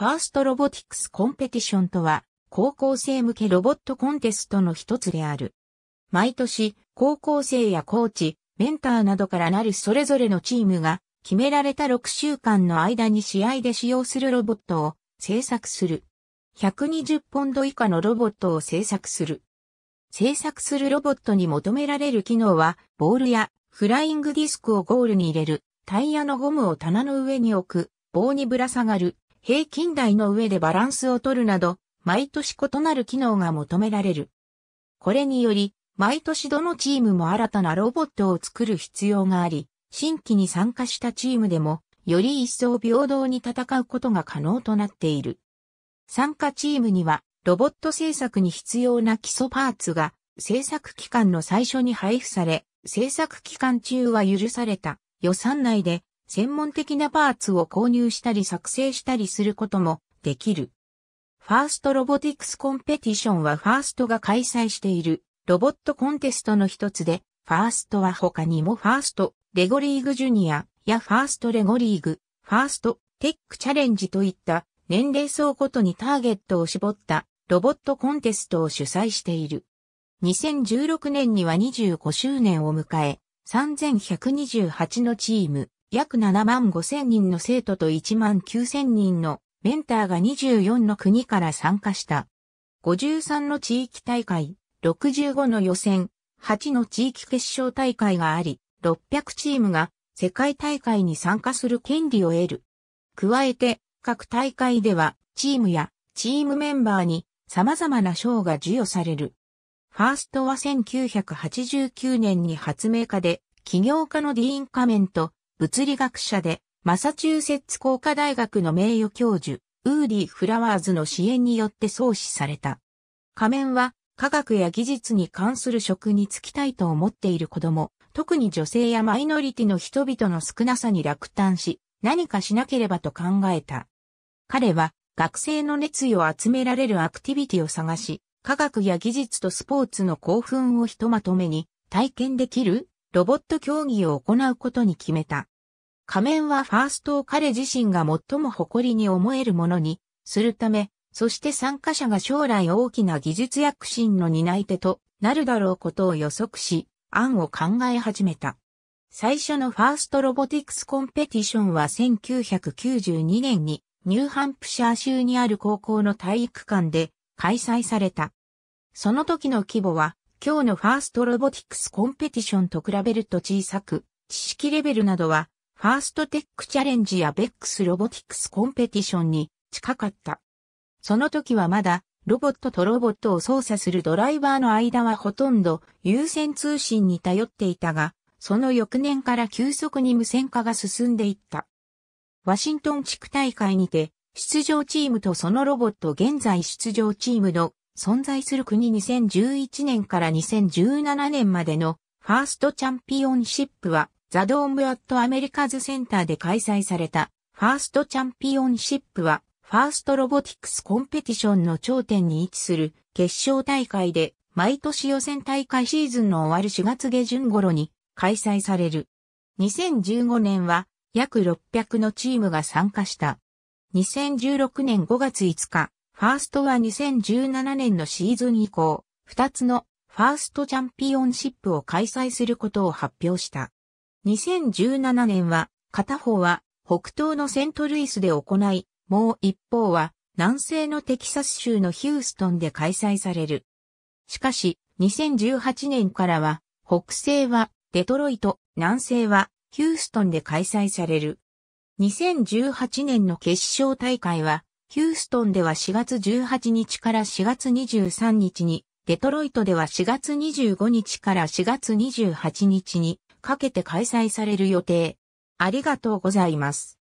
ファーストロボティクスコンペティションとは、高校生向けロボットコンテストの一つである。毎年、高校生やコーチ、メンターなどからなるそれぞれのチームが、決められた6週間の間に試合で使用するロボットを制作する。120ポンド以下のロボットを制作する。制作するロボットに求められる機能は、ボールやフライングディスクをゴールに入れる、タイヤのゴムを棚の上に置く、棒にぶら下がる、平均台の上でバランスを取るなど、毎年異なる機能が求められる。これにより、毎年どのチームも新たなロボットを作る必要があり、新規に参加したチームでも、より一層平等に戦うことが可能となっている。参加チームには、ロボット制作に必要な基礎パーツが、制作期間の最初に配布され、制作期間中は許された予算内で専門的なパーツを購入したり作成したりすることもできる。ファーストロボティクスコンペティションはファーストが開催しているロボットコンテストの一つで、ファーストは他にもファースト、レゴリーグジュニアやファーストレゴリーグ、ファースト、テックチャレンジといった年齢層ごとにターゲットを絞ったロボットコンテストを主催している。2016年には25周年を迎え、3128のチーム、約7万5千人の生徒と1万9千人のメンターが24の国から参加した。53の地域大会、65の予選、8の地域決勝大会があり、600チームが世界大会に参加する権利を得る。加えて、各大会ではチームやチームメンバーに様々な賞が授与される。ファーストは1989年に発明家で、起業家のディーン・カメンと物理学者で、マサチューセッツ工科大学の名誉教授、ウーリー・フラワーズの支援によって創始された。仮面は、科学や技術に関する職に就きたいと思っている子供、特に女性やマイノリティの人々の少なさに落胆し、何かしなければと考えた。彼は、学生の熱意を集められるアクティビティを探し、科学や技術とスポーツの興奮をひとまとめに体験できるロボット競技を行うことに決めた。仮面はファーストを彼自身が最も誇りに思えるものにするため、そして参加者が将来大きな技術躍進の担い手となるだろうことを予測し、案を考え始めた。最初のファーストロボティクスコンペティションは1992年にニューハンプシャー州にある高校の体育館で開催された。その時の規模は今日のファーストロボティクスコンペティションと比べると小さく、知識レベルなどはファーストテックチャレンジやベックスロボティクスコンペティションに近かった。その時はまだロボットとロボットを操作するドライバーの間はほとんど有線通信に頼っていたが、その翌年から急速に無線化が進んでいった。ワシントン地区大会にて、出場チームとそのロボット現在出場チームの存在する国2011年から2017年までのファーストチャンピオンシップはザ・ドーム・アット・アメリカズ・センターで開催された、ファースト・チャンピオンシップは、ファースト・ロボティクス・コンペティションの頂点に位置する決勝大会で、毎年予選大会シーズンの終わる4月下旬頃に開催される。2015年は約600のチームが参加した。2016年5月5日、ファーストは2017年のシーズン以降、2つのファーストチャンピオンシップを開催することを発表した。2017年は、片方は北東のセントルイスで行い、もう一方は南西のテキサス州のヒューストンで開催される。しかし、2018年からは、北西はデトロイト、南西はヒューストンで開催される。2018年の決勝大会は、ヒューストンでは4月18日から4月23日に、デトロイトでは4月25日から4月28日にかけて開催される予定。ありがとうございます。